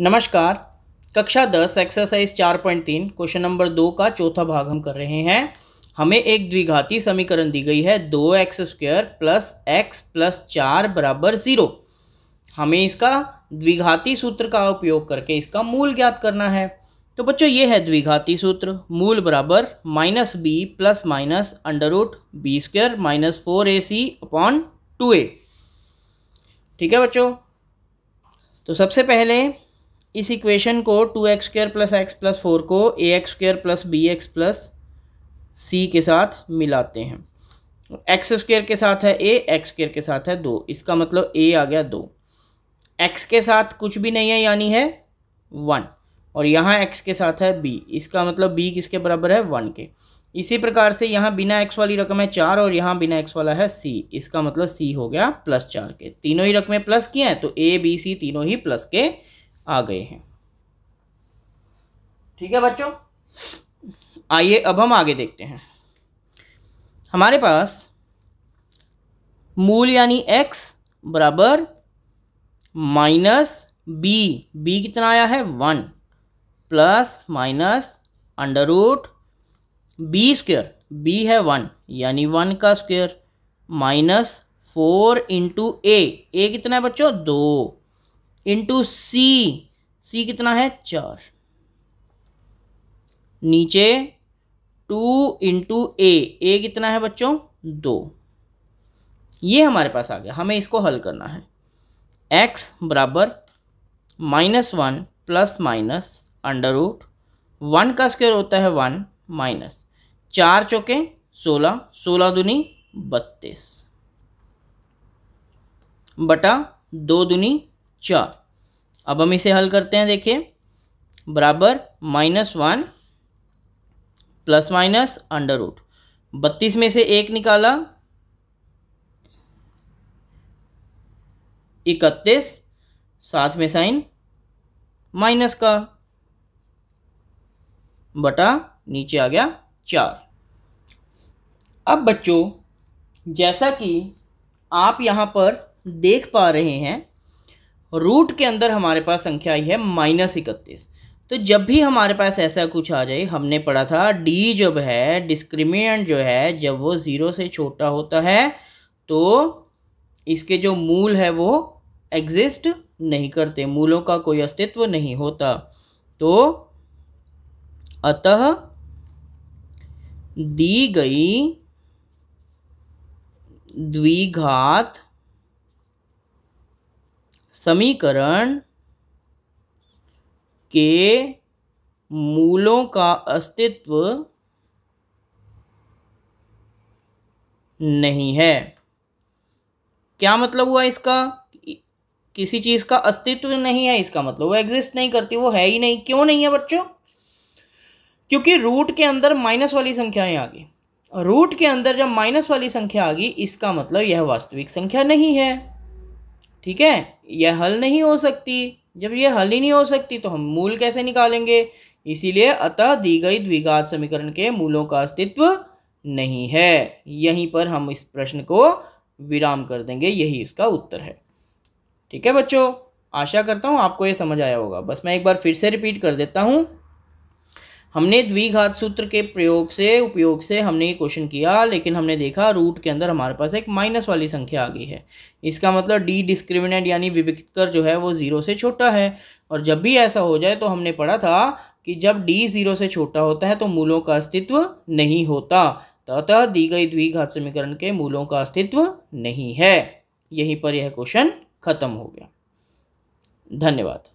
नमस्कार कक्षा दस एक्सरसाइज चार पॉइंट तीन क्वेश्चन नंबर दो का चौथा भाग हम कर रहे हैं हमें एक द्विघाती समीकरण दी गई है दो x square plus x plus चार बराबर ज़ीरो हमें इसका द्विघाती सूत्र का उपयोग करके इसका मूल ज्ञात करना है तो बच्चों ये है द्विघाती सूत्र मूल बराबर minus b plus minus under root b square minus four a c upon two a ठीक है बच्चों तो सबसे पहले इस इक्वेशन को two x square plus x plus four को a x square plus b x plus c के साथ मिलाते हैं एक्स स्क्र के साथ है ए एक्स स्क्र के साथ है दो इसका मतलब ए आ गया दो एक्स के साथ कुछ भी नहीं है यानी है वन और यहाँ एक्स के साथ है बी इसका मतलब बी किसके बराबर है वन के इसी प्रकार से यहाँ बिना एक्स वाली रकम है चार और यहाँ बिना एक्स वाला है सी इसका मतलब सी हो गया प्लस चार के तीनों ही रकमें प्लस किए हैं तो ए बी सी तीनों ही प्लस के आ गए हैं ठीक है बच्चों आइए अब हम आगे देखते हैं हमारे पास मूल यानी एक्स बराबर माइनस बी बी कितना आया है one plus minus under root b square b है वन यानी वन का square minus four into a a कितना है बच्चों दो इंटू सी सी कितना है चार नीचे टू इंटू ए ए कितना है बच्चों दो ये हमारे पास आ गया हमें इसको हल करना है एक्स बराबर minus one plus minus under root one का स्क्वायर होता है वन माइनस चार चौके सोलह सोलह दुनी बत्तीस बटा दो दुनी चार अब हम इसे हल करते हैं देखिए बराबर minus one plus minus under root बत्तीस में से एक निकाला इकतीस साथ में साइन माइनस का बटा नीचे आ गया चार अब बच्चों जैसा कि आप यहां पर देख पा रहे हैं रूट के अंदर हमारे पास संख्या आई है माइनस इकतीस तो जब भी हमारे पास ऐसा कुछ आ जाए हमने पढ़ा था डी जब है डिस्क्रिमिनेंट जो है जब वो ज़ीरो से छोटा होता है तो इसके जो मूल है वो एग्जिस्ट नहीं करते मूलों का कोई अस्तित्व नहीं होता तो अतः दी गई द्विघात समीकरण के मूलों का अस्तित्व नहीं है क्या मतलब हुआ इसका किसी चीज़ का अस्तित्व नहीं है इसका मतलब वो एग्जिस्ट नहीं करती वो है ही नहीं क्यों नहीं है बच्चों क्योंकि रूट के अंदर माइनस वाली संख्याएं आ गई रूट के अंदर जब माइनस वाली संख्या आ गई इसका मतलब यह वास्तविक संख्या नहीं है ठीक है यह हल नहीं हो सकती जब यह हल ही नहीं हो सकती तो हम मूल कैसे निकालेंगे इसीलिए अतः दी गई द्विघात समीकरण के मूलों का अस्तित्व नहीं है यहीं पर हम इस प्रश्न को विराम कर देंगे यही इसका उत्तर है ठीक है बच्चों आशा करता हूँ आपको ये समझ आया होगा बस मैं एक बार फिर से रिपीट कर देता हूँ हमने द्विघात सूत्र के प्रयोग से उपयोग से हमने ये क्वेश्चन किया लेकिन हमने देखा रूट के अंदर हमारे पास एक माइनस वाली संख्या आ गई है इसका मतलब डी डिस्क्रिमिनेंट यानी विविधकर जो है वो ज़ीरो से छोटा है और जब भी ऐसा हो जाए तो हमने पढ़ा था कि जब डी ज़ीरो से छोटा होता है तो मूलों का अस्तित्व नहीं होता ततः दी गई द्विघात समीकरण के मूलों का अस्तित्व नहीं है यहीं पर यह क्वेश्चन खत्म हो गया धन्यवाद